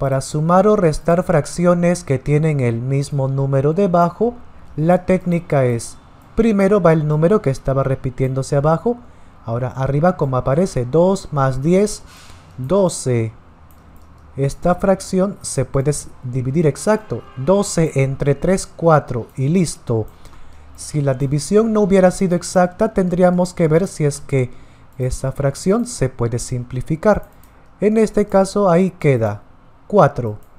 Para sumar o restar fracciones que tienen el mismo número debajo, la técnica es, primero va el número que estaba repitiéndose abajo, ahora arriba como aparece 2 más 10, 12. Esta fracción se puede dividir exacto, 12 entre 3, 4 y listo. Si la división no hubiera sido exacta, tendríamos que ver si es que esa fracción se puede simplificar. En este caso ahí queda 4.